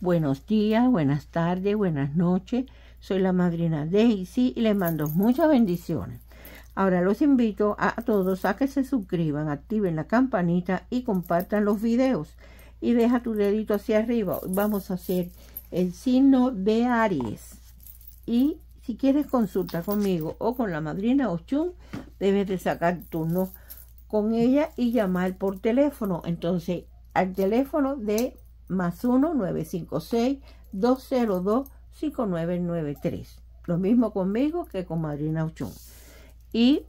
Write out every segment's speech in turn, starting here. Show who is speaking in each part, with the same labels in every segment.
Speaker 1: Buenos días, buenas tardes, buenas noches. Soy la madrina Daisy y les mando muchas bendiciones. Ahora los invito a todos a que se suscriban, activen la campanita y compartan los videos. Y deja tu dedito hacia arriba. Vamos a hacer el signo de Aries. Y si quieres consulta conmigo o con la madrina Ochun, debes de sacar turno con ella y llamar por teléfono. Entonces, al teléfono de más 1-956-202-5993. Lo mismo conmigo que con Madrina Ochón. Y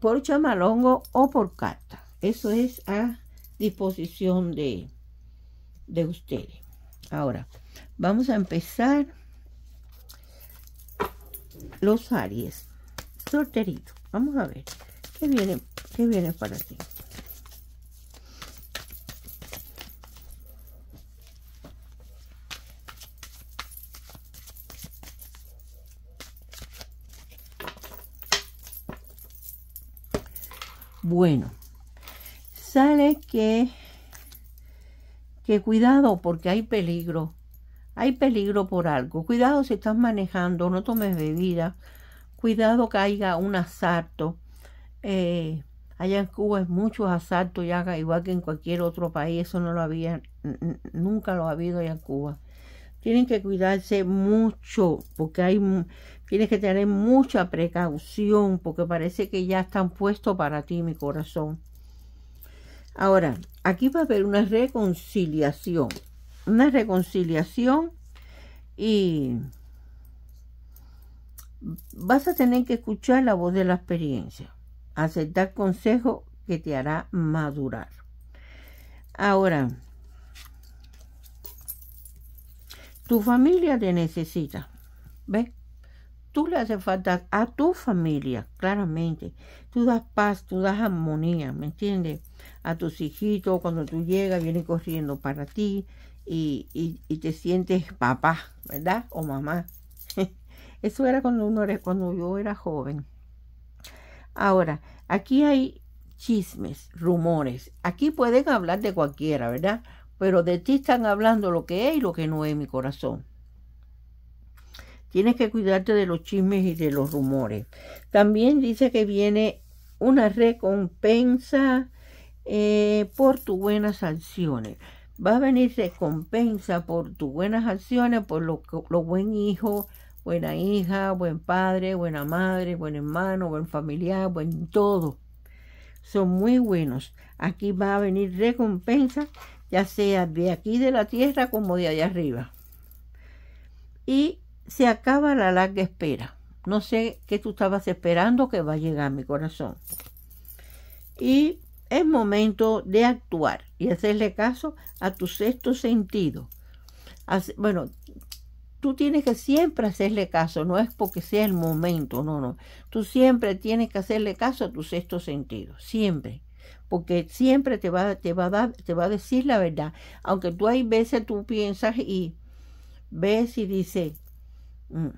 Speaker 1: por chamalongo o por carta. Eso es a disposición de, de ustedes. Ahora, vamos a empezar los Aries. Solterito, vamos a ver qué viene, qué viene para ti. Bueno, sale que, que cuidado porque hay peligro. Hay peligro por algo. Cuidado si estás manejando, no tomes bebida. Cuidado caiga un asalto. Eh, allá en Cuba es muchos asaltos, haga igual que en cualquier otro país. Eso no lo había, nunca lo ha habido allá en Cuba tienen que cuidarse mucho porque hay tienes que tener mucha precaución porque parece que ya están puestos para ti mi corazón ahora aquí va a haber una reconciliación una reconciliación y vas a tener que escuchar la voz de la experiencia aceptar consejo que te hará madurar ahora Tu familia te necesita. ¿Ves? Tú le haces falta a tu familia, claramente. Tú das paz, tú das armonía, ¿me entiendes? A tus hijitos, cuando tú llegas, vienen corriendo para ti y, te sientes papá, ¿verdad? O mamá. Eso era cuando, uno era cuando yo era joven. Ahora, aquí hay chismes, rumores. Aquí pueden hablar de cualquiera, ¿verdad? pero de ti están hablando lo que es y lo que no es mi corazón. Tienes que cuidarte de los chismes y de los rumores. También dice que viene una recompensa eh, por tus buenas acciones. Va a venir recompensa por tus buenas acciones, por lo, lo buen hijo, buena hija, buen padre, buena madre, buen hermano, buen familiar, buen todo. Son muy buenos. Aquí va a venir recompensa ya sea de aquí de la tierra como de allá arriba. Y se acaba la larga espera. No sé qué tú estabas esperando que va a llegar mi corazón. Y es momento de actuar y hacerle caso a tu sexto sentido. Bueno, tú tienes que siempre hacerle caso, no es porque sea el momento, no, no. Tú siempre tienes que hacerle caso a tu sexto sentido, siempre porque siempre te va, te va, a, dar, te va a decir la verdad. Aunque tú hay veces tú piensas y ves y dices, mm,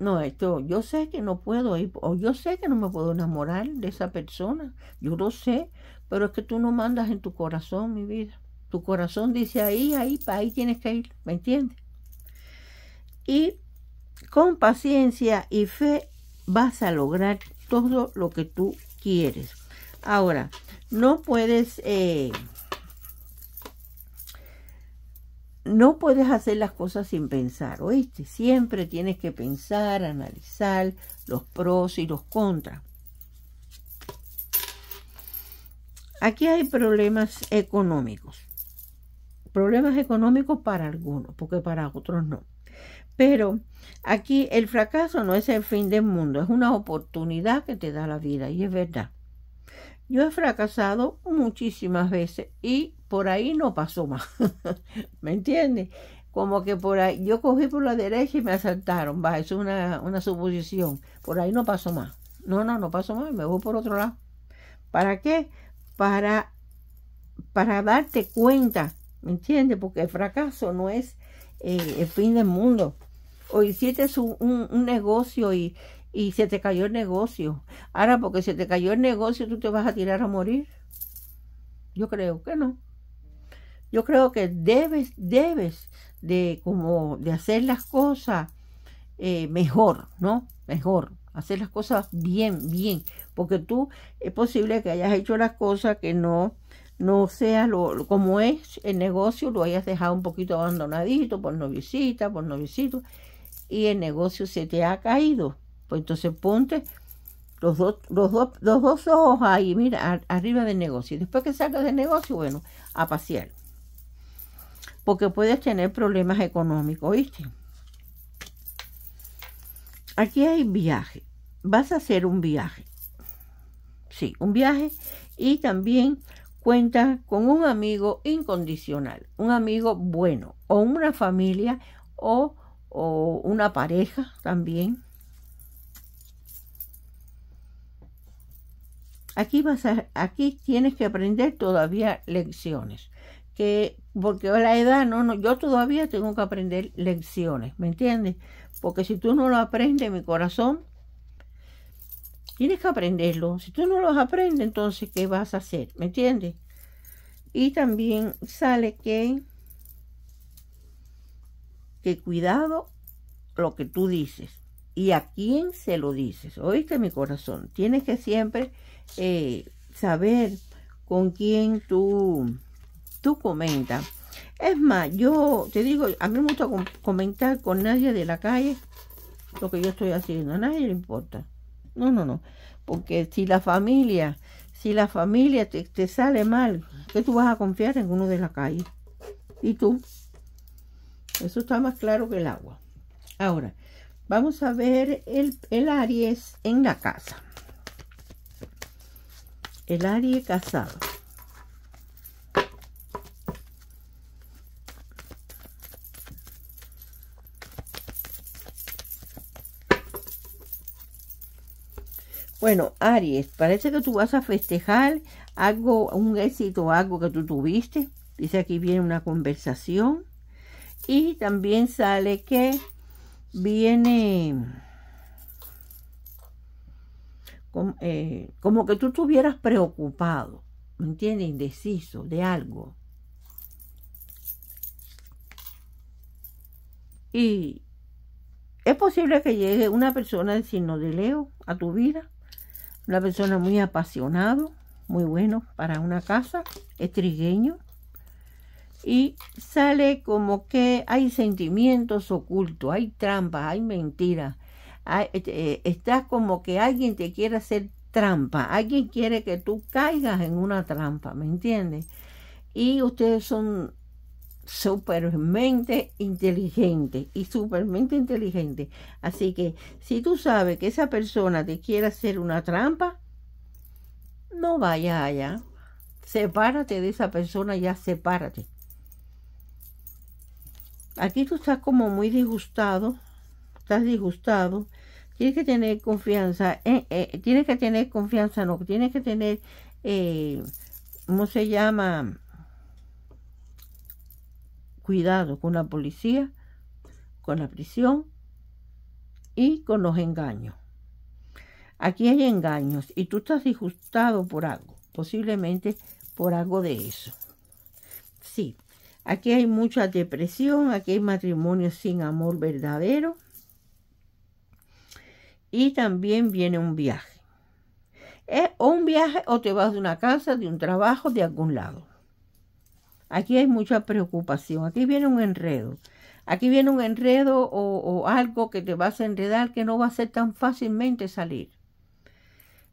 Speaker 1: no, esto, yo sé que no puedo ir, o yo sé que no me puedo enamorar de esa persona, yo lo sé, pero es que tú no mandas en tu corazón, mi vida. Tu corazón dice ahí, ahí, para ahí tienes que ir, ¿me entiendes? Y con paciencia y fe vas a lograr todo lo que tú quieres. Ahora, no puedes, eh, no puedes hacer las cosas sin pensar, ¿oíste? Siempre tienes que pensar, analizar los pros y los contras. Aquí hay problemas económicos. Problemas económicos para algunos, porque para otros no. Pero aquí el fracaso no es el fin del mundo, es una oportunidad que te da la vida y es verdad. Yo he fracasado muchísimas veces y por ahí no pasó más. ¿Me entiendes? Como que por ahí, yo cogí por la derecha y me asaltaron. Va, eso es una, una suposición. Por ahí no pasó más. No, no, no pasó más. Me voy por otro lado. ¿Para qué? Para, para darte cuenta. ¿Me entiendes? Porque el fracaso no es eh, el fin del mundo. hoy hiciste un, un negocio y, y se te cayó el negocio. Ahora, porque se te cayó el negocio, tú te vas a tirar a morir. Yo creo que no. Yo creo que debes, debes de como de hacer las cosas eh, mejor, ¿no? Mejor, hacer las cosas bien, bien, porque tú es posible que hayas hecho las cosas que no no sea lo, como es el negocio, lo hayas dejado un poquito abandonadito por novicita, por novicito, y el negocio se te ha caído. Pues entonces ponte los dos, los dos, dos ojos ahí, mira, arriba del negocio. Y después que salgas del negocio, bueno, a pasear. Porque puedes tener problemas económicos, ¿viste? Aquí hay viaje. Vas a hacer un viaje. Sí, un viaje. Y también cuenta con un amigo incondicional, un amigo bueno, o una familia, o una pareja también Aquí, vas a, aquí tienes que aprender todavía lecciones. Que, porque a la edad, no, no, yo todavía tengo que aprender lecciones, ¿me entiendes? Porque si tú no lo aprendes, mi corazón, tienes que aprenderlo. Si tú no lo aprendes, entonces, ¿qué vas a hacer? ¿Me entiendes? Y también sale que, que cuidado lo que tú dices y a quién se lo dices. Oíste mi corazón, tienes que siempre eh, saber con quién tú, tú comentas. Es más, yo te digo, a mí me gusta comentar con nadie de la calle lo que yo estoy haciendo. A nadie le importa. No, no, no. Porque si la familia, si la familia te, sale mal, que tú vas a confiar en uno de la calle? ¿Y tú? Eso está más claro que el agua. Ahora, vamos a ver el, el Aries en la casa el Aries casado. Bueno, Aries, parece que tú vas a festejar algo, un éxito, algo que tú tuviste. Dice aquí viene una conversación. Y también sale que viene eh, como, que tú estuvieras preocupado, ¿me entiendes? Indeciso de algo. Y es posible que llegue una persona del signo de Leo a tu vida, una persona muy apasionado, muy bueno para una casa, estrigueño Y sale como que hay sentimientos ocultos, hay trampas, hay mentiras, eh, eh, estás como que alguien te quiere hacer trampa, alguien quiere que tú caigas en una trampa, ¿me entiendes? Y ustedes son supermente inteligentes y supermente inteligentes. Así que si tú sabes que esa persona te quiere hacer una trampa, no vayas allá. Sepárate de esa persona, ya sepárate. Aquí tú estás como muy disgustado estás disgustado, tienes que tener confianza, eh, tienes que tener confianza, no, tienes que tener, eh, ¿cómo se llama? Cuidado con la policía, con la prisión y con los engaños. Aquí hay engaños y tú estás disgustado por algo, posiblemente por algo de eso. Sí, aquí hay mucha depresión, aquí hay matrimonios sin amor verdadero y también viene un viaje. Es o un viaje o te vas de una casa, de un trabajo, de algún lado. Aquí hay mucha preocupación, aquí viene un enredo. Aquí viene un enredo o, algo que te vas a enredar que no va a ser tan fácilmente salir.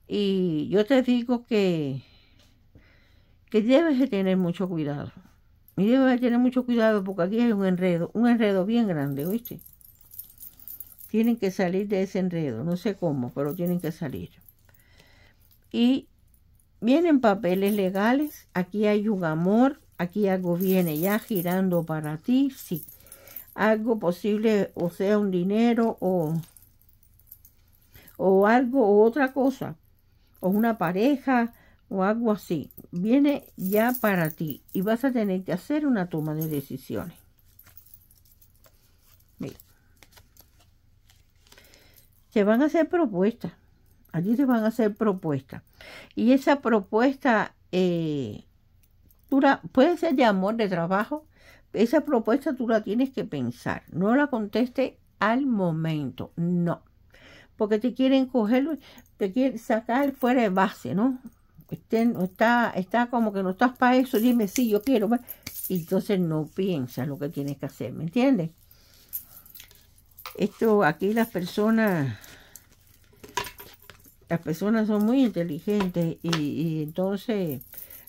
Speaker 1: Y yo te digo que, que debes de tener mucho cuidado. Y debes de tener mucho cuidado porque aquí hay un enredo, un enredo bien grande, ¿oíste? Tienen que salir de ese enredo, no sé cómo, pero tienen que salir. Y vienen papeles legales, aquí hay un amor, aquí algo viene ya girando para ti, sí. Algo posible, o sea, un dinero o, o algo o otra cosa, o una pareja o algo así. Viene ya para ti y vas a tener que hacer una toma de decisiones. Te van a hacer propuestas. Allí te van a hacer propuestas. Y esa propuesta eh, puede ser de amor, de trabajo. Esa propuesta tú la tienes que pensar. No la conteste al momento, no. Porque te quieren cogerlo, te quieren sacar fuera de base, ¿no? Este, está, está como que no estás para eso, dime sí, yo quiero. Pues. Y entonces no piensas lo que tienes que hacer, ¿me entiendes? Esto aquí las personas las personas son muy inteligentes y, entonces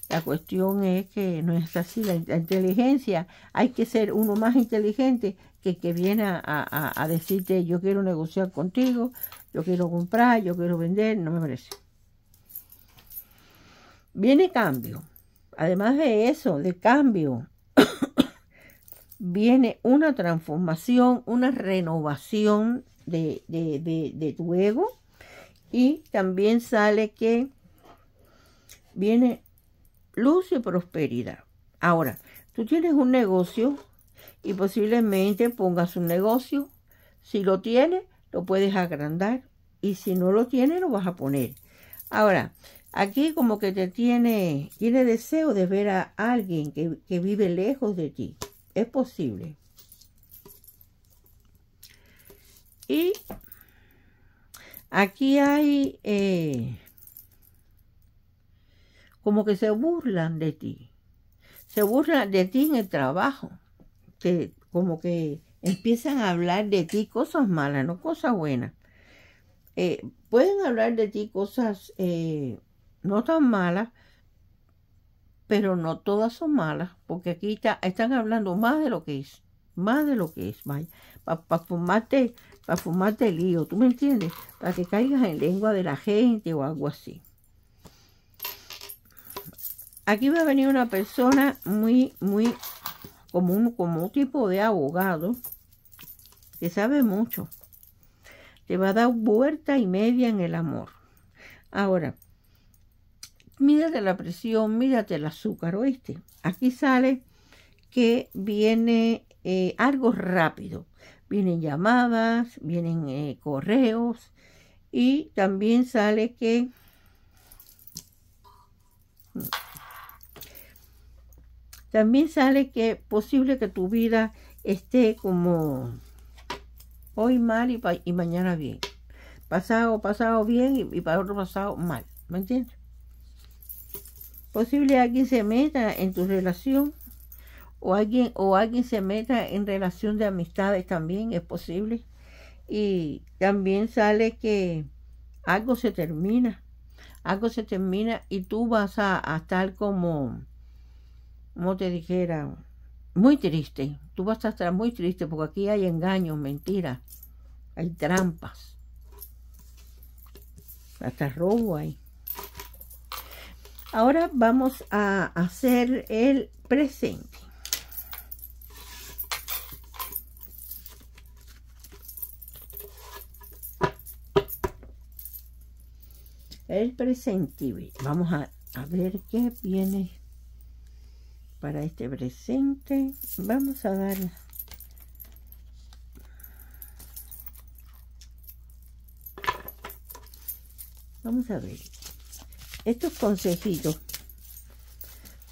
Speaker 1: la cuestión es que no es así. La, inteligencia, hay que ser uno más inteligente que que viene a, decirte yo quiero negociar contigo, yo quiero comprar, yo quiero vender, no me merece. Viene cambio. Además de eso, de cambio, viene una transformación, una renovación de tu ego y también sale que viene luz y prosperidad. Ahora, tú tienes un negocio y posiblemente pongas un negocio. Si lo tienes, lo puedes agrandar y si no lo tienes, lo vas a poner. Ahora, aquí como que te tiene, tiene deseo de ver a alguien que, que vive lejos de ti. Es posible. Y Aquí hay eh, como que se burlan de ti, se burlan de ti en el trabajo, que como que empiezan a hablar de ti cosas malas, no cosas buenas. Eh, pueden hablar de ti cosas eh, no tan malas, pero no todas son malas, porque aquí están hablando más de lo que es, más de lo que es, vaya, para fumarte para fumarte el lío, ¿tú me entiendes? Para que caigas en lengua de la gente o algo así. Aquí va a venir una persona muy, muy como como un tipo de abogado que sabe mucho. Te va a dar vuelta y media en el amor. Ahora, mírate la presión, mírate el azúcar, ¿oíste? Aquí sale que viene eh, algo rápido vienen llamadas, vienen eh, correos y también sale que también sale que posible que tu vida esté como hoy mal y, mañana bien. Pasado, pasado bien y, y, para otro pasado mal. ¿Me entiendes? Posible alguien se meta en tu relación o alguien, o alguien se meta en relación de amistades también, es posible. Y también sale que algo se termina, algo se termina y tú vas a, estar como, como te dijera, muy triste. Tú vas a estar muy triste porque aquí hay engaños, mentiras, hay trampas. Hasta robo ahí. Ahora vamos a hacer el presente. El presente. Vamos a, ver qué viene para este presente. Vamos a dar... Vamos a ver estos consejitos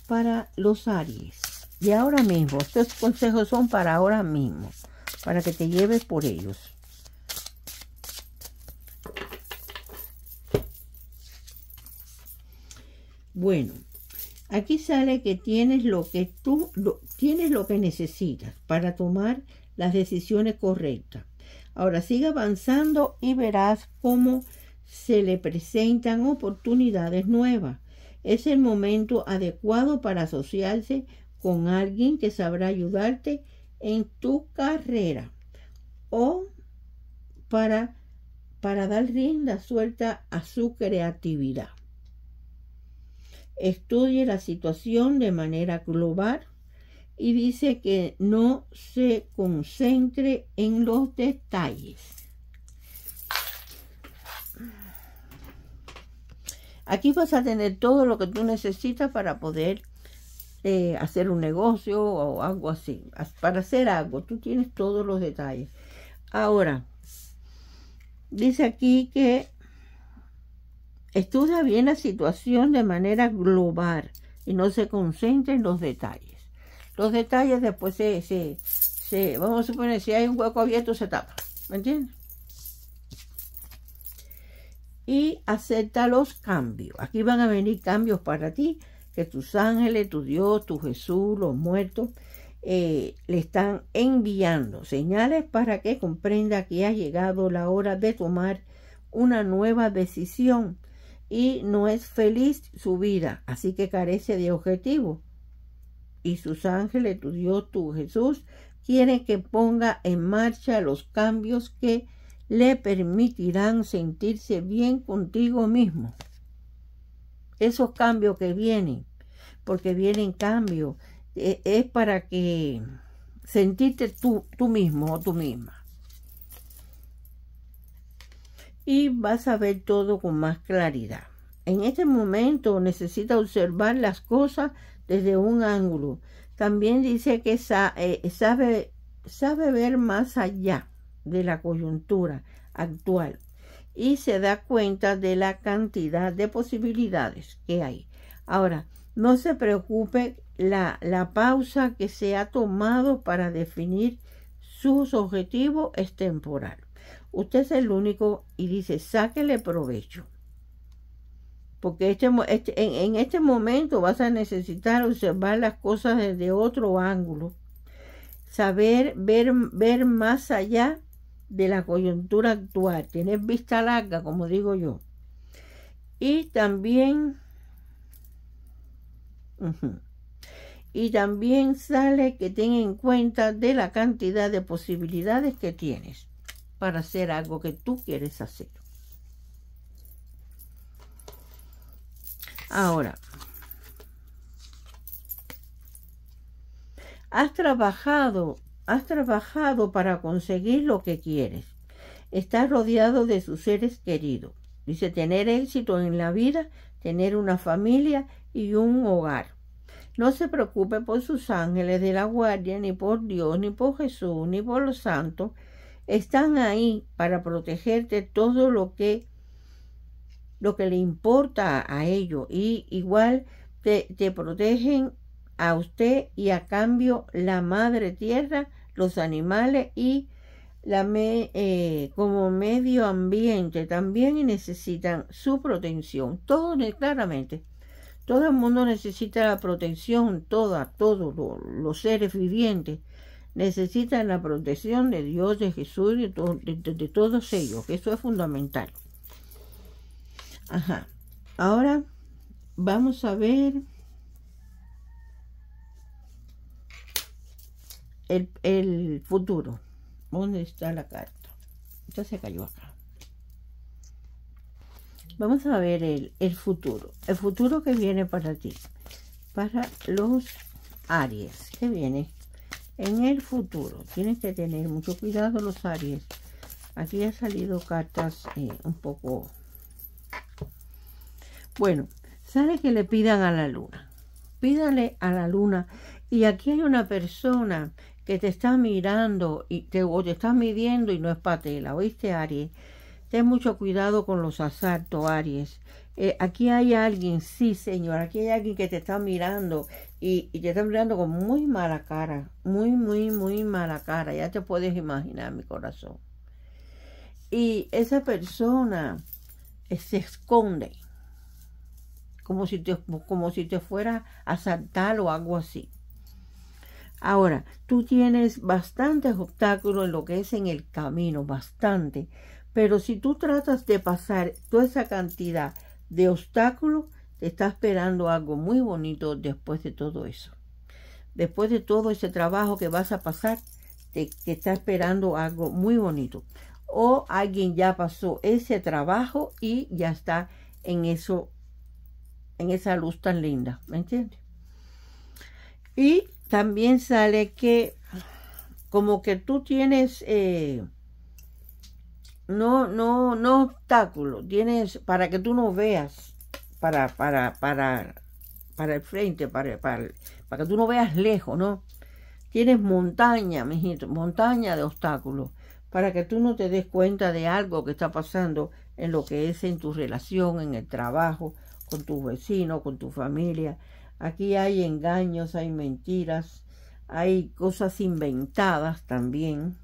Speaker 1: para los Aries. Y ahora mismo, estos consejos son para ahora mismo, para que te lleves por ellos. Bueno, aquí sale que tienes lo que tú tienes lo que necesitas para tomar las decisiones correctas. Ahora sigue avanzando y verás cómo se le presentan oportunidades nuevas. Es el momento adecuado para asociarse con alguien que sabrá ayudarte en tu carrera o para, para dar rienda suelta a su creatividad estudie la situación de manera global y dice que no se concentre en los detalles. Aquí vas a tener todo lo que tú necesitas para poder eh, hacer un negocio o algo así. Para hacer algo, tú tienes todos los detalles. Ahora, dice aquí que Estudia bien la situación de manera global y no se concentre en los detalles. Los detalles después se, se, vamos a suponer, si hay un hueco abierto se tapa, ¿me entiendes? Y acepta los cambios. Aquí van a venir cambios para ti, que tus ángeles, tu Dios, tu Jesús, los muertos, eh, le están enviando señales para que comprenda que ha llegado la hora de tomar una nueva decisión y no es feliz su vida, así que carece de objetivo. Y sus ángeles, tu Dios, tu Jesús, quiere que ponga en marcha los cambios que le permitirán sentirse bien contigo mismo. Esos cambios que vienen, porque vienen cambios, eh, es para que sentirte tú, tú mismo o tú misma y vas a ver todo con más claridad. En este momento necesita observar las cosas desde un ángulo. También dice que eh, sabe, ver más allá de la coyuntura actual y se da cuenta de la cantidad de posibilidades que hay. Ahora, no se preocupe la, la, pausa que se ha tomado para definir sus objetivos es temporal. Usted es el único y dice, sáquele provecho. Porque este, este en, este momento vas a necesitar observar las cosas desde otro ángulo. Saber ver, ver más allá de la coyuntura actual. Tener vista larga, como digo yo. Y también... y también sale que tenga en cuenta de la cantidad de posibilidades que tienes para hacer algo que tú quieres hacer. Ahora, has trabajado, has trabajado para conseguir lo que quieres. Estás rodeado de sus seres queridos. Dice tener éxito en la vida, tener una familia y un hogar. No se preocupe por sus ángeles de la guardia, ni por Dios, ni por Jesús, ni por los santos, están ahí para protegerte todo lo que lo que le importa a ellos y igual te, protegen a usted y a cambio la madre tierra, los animales y la me, eh, como medio ambiente también necesitan su protección. Todo claramente, todo el mundo necesita la protección, toda, todos los seres vivientes necesitan la protección de Dios, de Jesús, de, de, todos ellos. Eso es fundamental. Ajá. Ahora vamos a ver el, futuro. ¿Dónde está la carta? Ya se cayó acá. Vamos a ver el, el futuro. El futuro que viene para ti. Para los Aries. ¿Qué viene? En el futuro, tienes que tener mucho cuidado los Aries. Aquí ha salido cartas eh, un poco... Bueno, sale que le pidan a la luna. Pídale a la luna. Y aquí hay una persona que te está mirando y te, o te está midiendo y no es patela. ¿Oíste, Aries? Ten mucho cuidado con los asaltos, Aries. Eh, aquí hay alguien, sí Señor, aquí hay alguien que te está mirando y, te está mirando con muy mala cara, muy, muy, muy mala cara, ya te puedes imaginar mi corazón. Y esa persona eh, se esconde, como si, te, como si te fuera a saltar o algo así. Ahora, tú tienes bastantes obstáculos en lo que es en el camino, bastante. Pero si tú tratas de pasar toda esa cantidad de obstáculo te está esperando algo muy bonito después de todo eso. Después de todo ese trabajo que vas a pasar, te, está esperando algo muy bonito. O alguien ya pasó ese trabajo y ya está en eso, en esa luz tan linda, ¿me entiendes? Y también sale que como que tú tienes eh, no, no, no obstáculo. Tienes para que tú no veas para, para, para, para el frente, para, para, para que tú no veas lejos, ¿no? Tienes montaña, mijito, montaña de obstáculos para que tú no te des cuenta de algo que está pasando en lo que es en tu relación, en el trabajo, con tus vecinos, con tu familia. Aquí hay engaños, hay mentiras, hay cosas inventadas también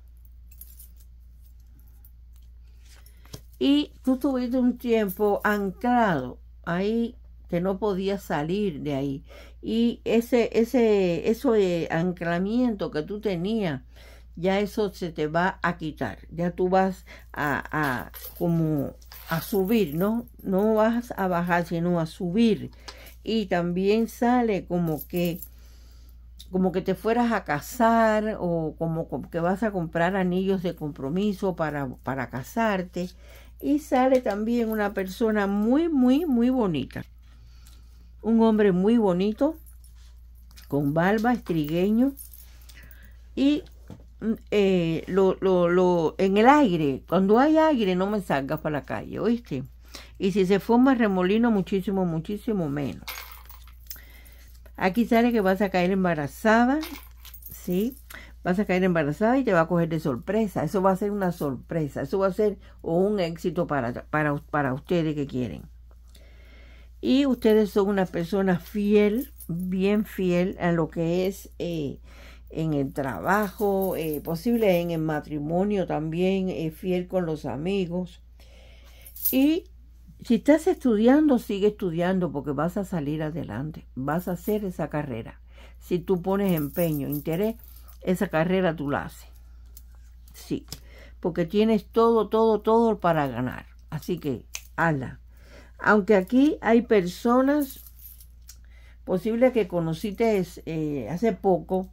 Speaker 1: Y tú tuviste un tiempo anclado ahí que no podías salir de ahí. Y ese, ese, eso eh, anclamiento que tú tenías, ya eso se te va a quitar. Ya tú vas a, a como a subir, ¿no? No vas a bajar, sino a subir. Y también sale como que como que te fueras a casar o como que vas a comprar anillos de compromiso para, para casarte y sale también una persona muy, muy, muy bonita. Un hombre muy bonito, con barba, estrigueño, y mm, eh, lo, en el aire, cuando hay aire no me salgas para la calle, ¿oíste? Y si se forma remolino, muchísimo, muchísimo menos. Aquí sale que vas a caer embarazada, ¿sí? vas a caer embarazada y te va a coger de sorpresa. Eso va a ser una sorpresa. Eso va a ser un éxito para, para, para ustedes que quieren. Y ustedes son una persona fiel, bien fiel a lo que es eh, en el trabajo, eh, posible en el matrimonio también, eh, fiel con los amigos. Y si estás estudiando, sigue estudiando porque vas a salir adelante, vas a hacer esa carrera. Si tú pones empeño, interés, esa carrera tú la haces. Sí, porque tienes todo, todo, todo para ganar. Así que, anda Aunque aquí hay personas, posible que conociste eh, hace poco,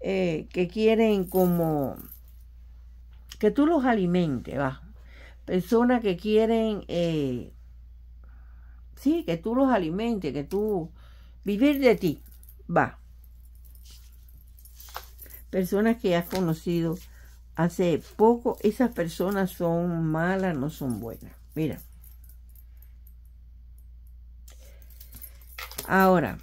Speaker 1: eh, que quieren como que tú los alimentes, va. Personas que quieren, eh, sí, que tú los alimentes, que tú vivir de ti, va personas que has conocido hace poco, esas personas son malas, no son buenas. Mira. Ahora,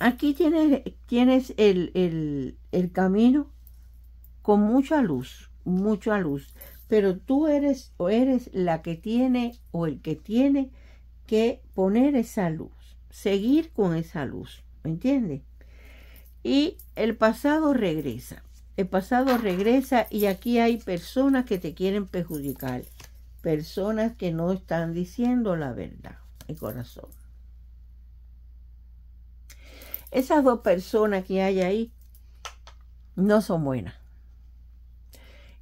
Speaker 1: aquí tienes, tienes el, el camino con mucha luz, mucha luz. Pero tú eres o eres la que tiene o el que tiene que poner esa luz, seguir con esa luz, ¿me entiendes? y el pasado regresa. El pasado regresa y aquí hay personas que te quieren perjudicar, personas que no están diciendo la verdad, el corazón. Esas dos personas que hay ahí no son buenas.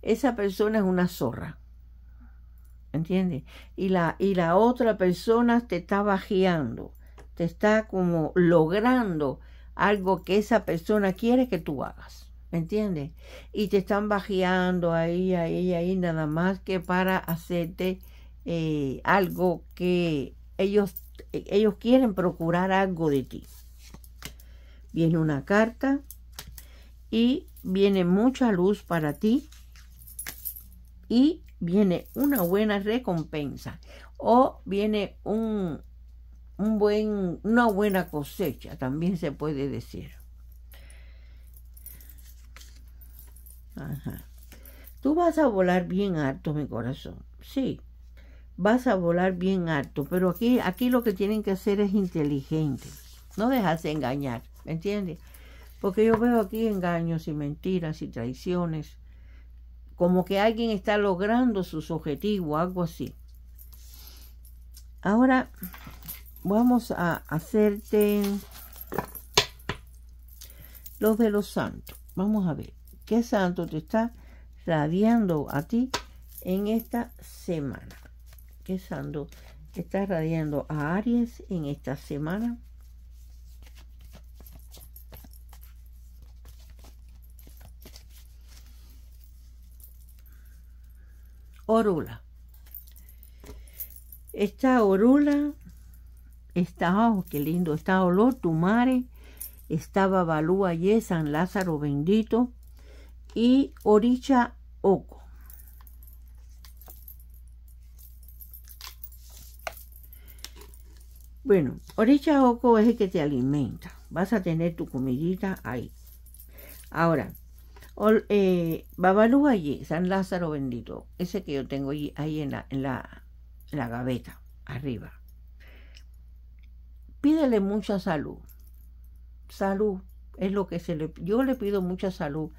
Speaker 1: Esa persona es una zorra. ¿Entiendes? Y la, y la otra persona te está bajeando, te está como logrando algo que esa persona quiere que tú hagas. ¿Me entiendes? Y te están bajeando ahí, ahí, ahí, nada más que para hacerte eh, algo que ellos, ellos quieren procurar algo de ti. Viene una carta y viene mucha luz para ti y viene una buena recompensa o viene un, un buen, una buena cosecha, también se puede decir. Tú vas a volar bien alto, mi corazón. Sí, vas a volar bien alto, pero aquí, aquí lo que tienen que hacer es inteligente, no de engañar, ¿me entiendes? Porque yo veo aquí engaños y mentiras y traiciones, como que alguien está logrando sus objetivos, algo así. Ahora, vamos a hacerte los de los santos. Vamos a ver qué santo te está radiando a ti en esta semana. ¿Qué santo está radiando a Aries en esta semana? Orula. Esta orula Está, oh, qué lindo, está Olor tu mare, estaba Balúa y San Lázaro bendito y Oricha Oco. Bueno, Oricha Oco es el que te alimenta. Vas a tener tu comidita ahí. Ahora, eh, allí, San Lázaro bendito, ese que yo tengo ahí en la gaveta, arriba pídele mucha salud. Salud es lo que se le... Yo le pido mucha salud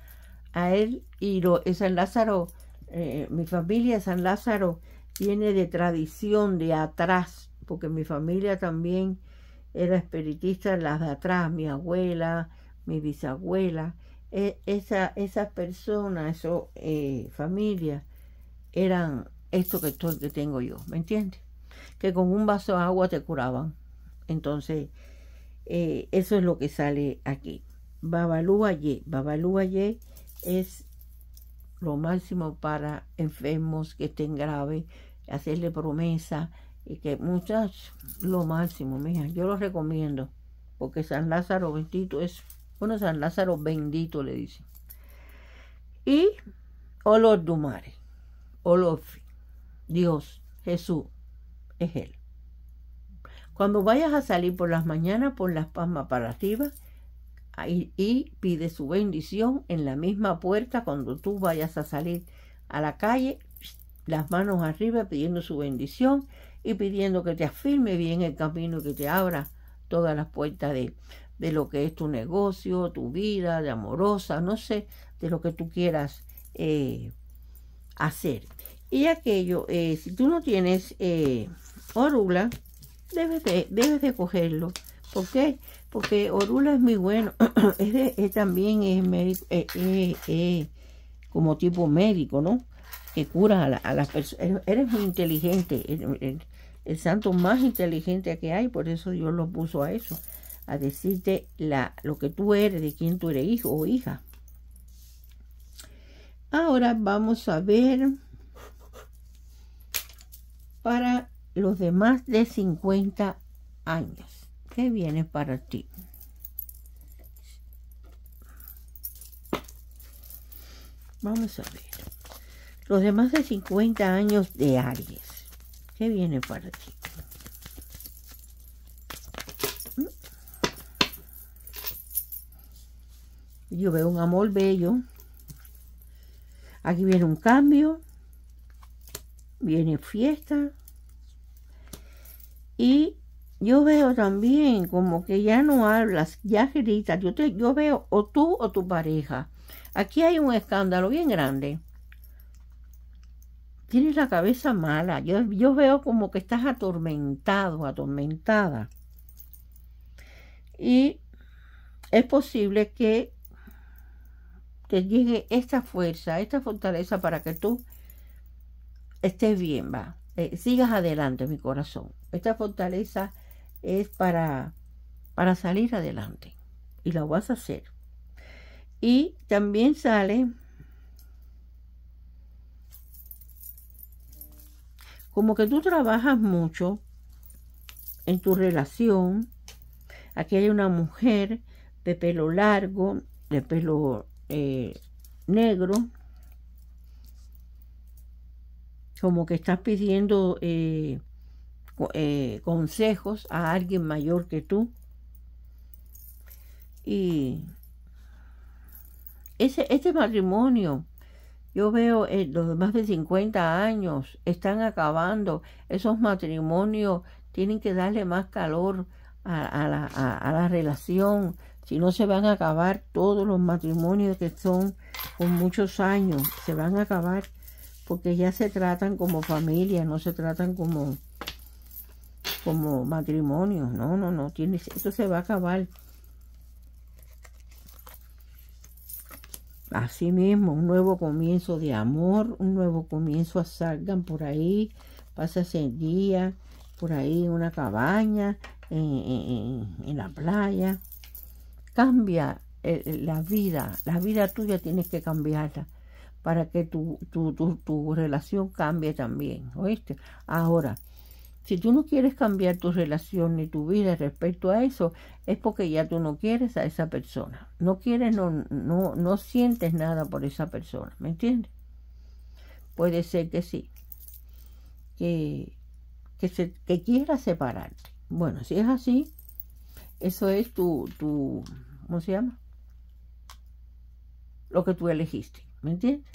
Speaker 1: a él y lo, San Lázaro, eh, mi familia San Lázaro tiene de tradición de atrás, porque mi familia también era espiritista, las de atrás, mi abuela, mi bisabuela, e, esas personas, esas eh, familias, eran esto que, estoy, que tengo yo, ¿me entiendes? Que con un vaso de agua te curaban. Entonces, eh, eso es lo que sale aquí. Babalúaye. Babalúaye es lo máximo para enfermos que estén graves, hacerle promesa y que muchas, lo máximo, mija, yo lo recomiendo, porque San Lázaro bendito es, bueno, San Lázaro bendito le dice. Y Olor Dumare, Olofi, Dios, Jesús, es Él. Cuando vayas a salir por las mañanas, pon las palmas para arriba y, pide su bendición en la misma puerta cuando tú vayas a salir a la calle, las manos arriba pidiendo su bendición y pidiendo que te afirme bien el camino que te abra todas las puertas de, de lo que es tu negocio, tu vida, de amorosa, no sé, de lo que tú quieras eh, hacer. Y aquello, eh, si tú no tienes eh, orula, debes de, cogerlo. ¿Por qué? Porque Orula es muy bueno. es, también es eh, eh, eh, como tipo médico, ¿no? Que cura a, las personas. Eres muy inteligente. El, santo más inteligente que hay, por eso Dios lo puso a eso. A decirte la, lo que tú eres, de quién tú eres hijo o hija. Ahora vamos a ver para los demás de 50 años. ¿Qué viene para ti? Vamos a ver. Los demás de 50 años de Aries. ¿Qué viene para ti? ¿Mm? Yo veo un amor bello. Aquí viene un cambio. Viene fiesta y yo veo también como que ya no hablas, ya gritas. Yo, te, yo veo o tú o tu pareja. Aquí hay un escándalo bien grande. Tienes la cabeza mala. Yo, yo veo como que estás atormentado, atormentada. Y es posible que te llegue esta fuerza, esta fortaleza para que tú estés bien, va. Eh, sigas adelante, mi corazón. Esta fortaleza es para, para salir adelante y la vas a hacer. Y también sale como que tú trabajas mucho en tu relación. Aquí hay una mujer de pelo largo, de pelo eh, negro. Como que estás pidiendo eh, eh, consejos a alguien mayor que tú. Y ese, este matrimonio, yo veo eh, los más de 50 años están acabando. Esos matrimonios tienen que darle más calor a, la, a la relación. Si no, se van a acabar todos los matrimonios que son con muchos años. Se van a acabar porque ya se tratan como familia, no se tratan como como matrimonio No, no, no. tienes esto se va a acabar. Así mismo, un nuevo comienzo de amor, un nuevo comienzo. Salgan por ahí, pasa el día, por ahí una cabaña, en, la playa. Cambia eh, eh, la vida, la vida tuya tienes que cambiarla para que tu, tu, tu relación cambie también, ¿oíste? Ahora, si tú no quieres cambiar tu relación ni tu vida respecto a eso, es porque ya tú no quieres a esa persona. No quieres, no, no, no sientes nada por esa persona, ¿me entiendes? Puede ser que sí, que, que, se, que quieras separarte. Bueno, si es así, eso es tu, tu, ¿cómo se llama? Lo que tú elegiste, ¿me entiendes?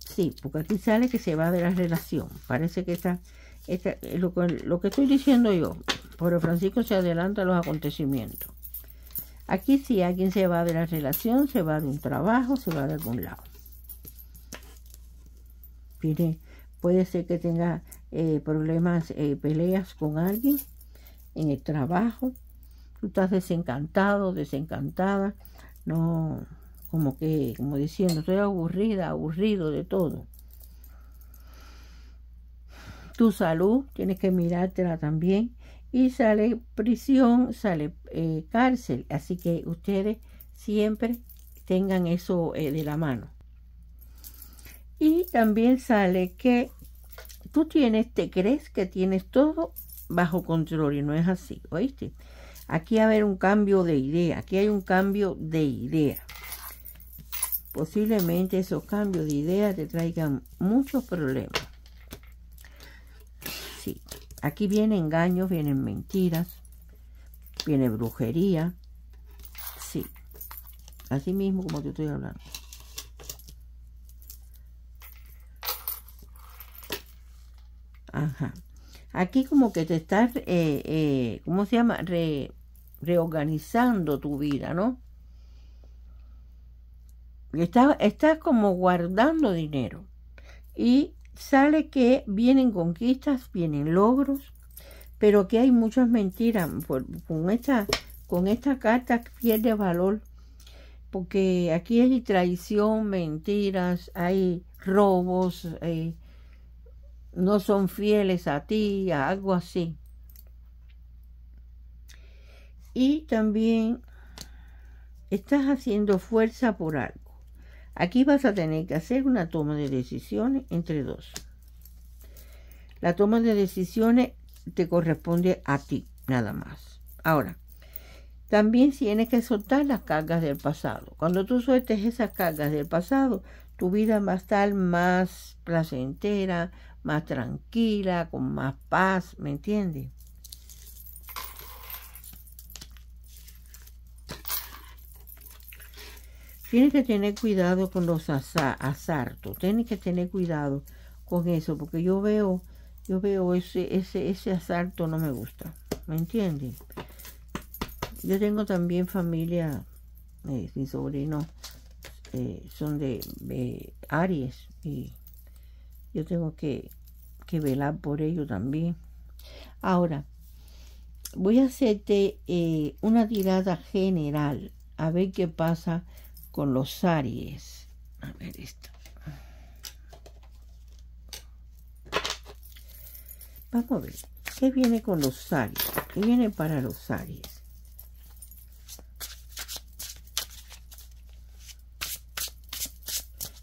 Speaker 1: Sí, porque aquí sale que se va de la relación. Parece que está este, lo, que estoy diciendo yo, por Francisco se adelanta a los acontecimientos. Aquí si alguien se va de la relación, se va de un trabajo, se va de algún lado. Mire, puede ser que tenga eh, problemas, eh, peleas con alguien en el trabajo. Tú estás desencantado, desencantada, no, como que, como diciendo, estoy aburrida, aburrido de todo tu salud, tienes que mirártela también. Y sale prisión, sale eh, cárcel. Así que ustedes siempre tengan eso eh, de la mano. Y también sale que tú tienes, te crees que tienes todo bajo control y no es así, ¿oíste? Aquí va a haber un cambio de idea, aquí hay un cambio de idea. Posiblemente esos cambios de idea te traigan muchos problemas. Aquí vienen engaños, vienen mentiras, viene brujería. Sí, así mismo como te estoy hablando. Ajá. Aquí como que te estás, eh, eh, ¿cómo se llama? reorganizando tu vida, ¿no? Estás, estás como guardando dinero. Y sale que vienen conquistas, vienen logros, pero que hay muchas mentiras. con, esta, con esta carta pierde valor, porque aquí hay traición, mentiras, hay robos, eh, no son fieles a ti, a algo así. Y también estás haciendo fuerza por algo. Aquí vas a tener que hacer una toma de decisiones entre dos. La toma de decisiones te corresponde a ti, nada más. Ahora, también tienes que soltar las cargas del pasado. Cuando tú sueltes esas cargas del pasado, tu vida va a estar más placentera, más tranquila, con más paz, ¿me entiendes? Tienes que tener cuidado con los asartos. tienes que tener cuidado con eso, porque yo veo, yo veo ese, ese, asalto no me gusta, ¿me entiendes? Yo tengo también familia, Mi eh, mis eh, son de Aries y yo tengo que, que velar por ello también. Ahora, voy a hacerte eh, una tirada general, a ver qué pasa con los Aries. A ver esto. Vamos a ver, ¿qué viene con los Aries? ¿Qué viene para los Aries?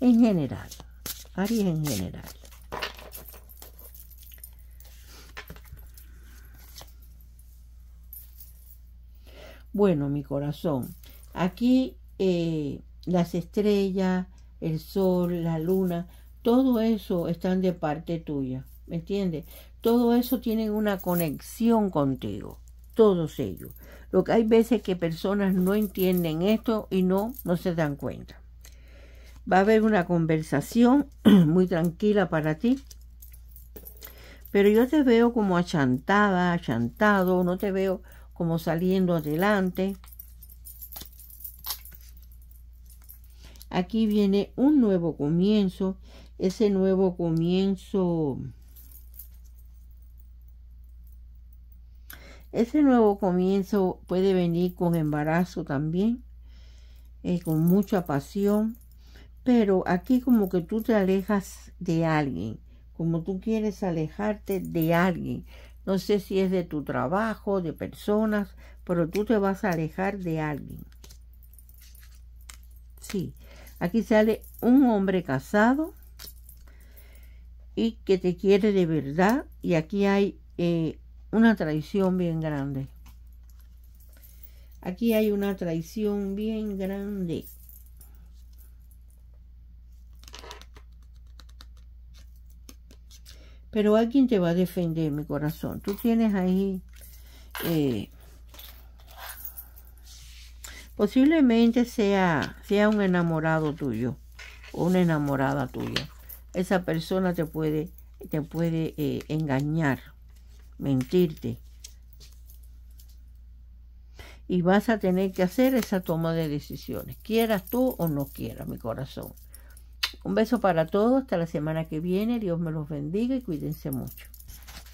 Speaker 1: en general. Aries en general. Bueno, mi corazón, aquí eh, las estrellas, el sol, la luna, todo eso están de parte tuya, ¿me entiendes? Todo eso tiene una conexión contigo, todos ellos. Lo que hay veces que personas no entienden esto y no, no se dan cuenta. Va a haber una conversación muy tranquila para ti, pero yo te veo como achantada, achantado, no te veo como saliendo adelante. Aquí viene un nuevo comienzo, ese nuevo comienzo, ese nuevo comienzo puede venir con embarazo también, eh, con mucha pasión, pero aquí como que tú te alejas de alguien, como tú quieres alejarte de alguien. No sé si es de tu trabajo, de personas, pero tú te vas a alejar de alguien. Sí, Aquí sale un hombre casado y que te quiere de verdad. Y aquí hay eh, una traición bien grande. Aquí hay una traición bien grande. Pero alguien te va a defender, mi corazón. Tú tienes ahí eh, Posiblemente sea, sea un enamorado tuyo o una enamorada tuya. Esa persona te puede, te puede eh, engañar, mentirte. Y vas a tener que hacer esa toma de decisiones, quieras tú o no quieras, mi corazón. Un beso para todos, hasta la semana que viene. Dios me los bendiga y cuídense mucho.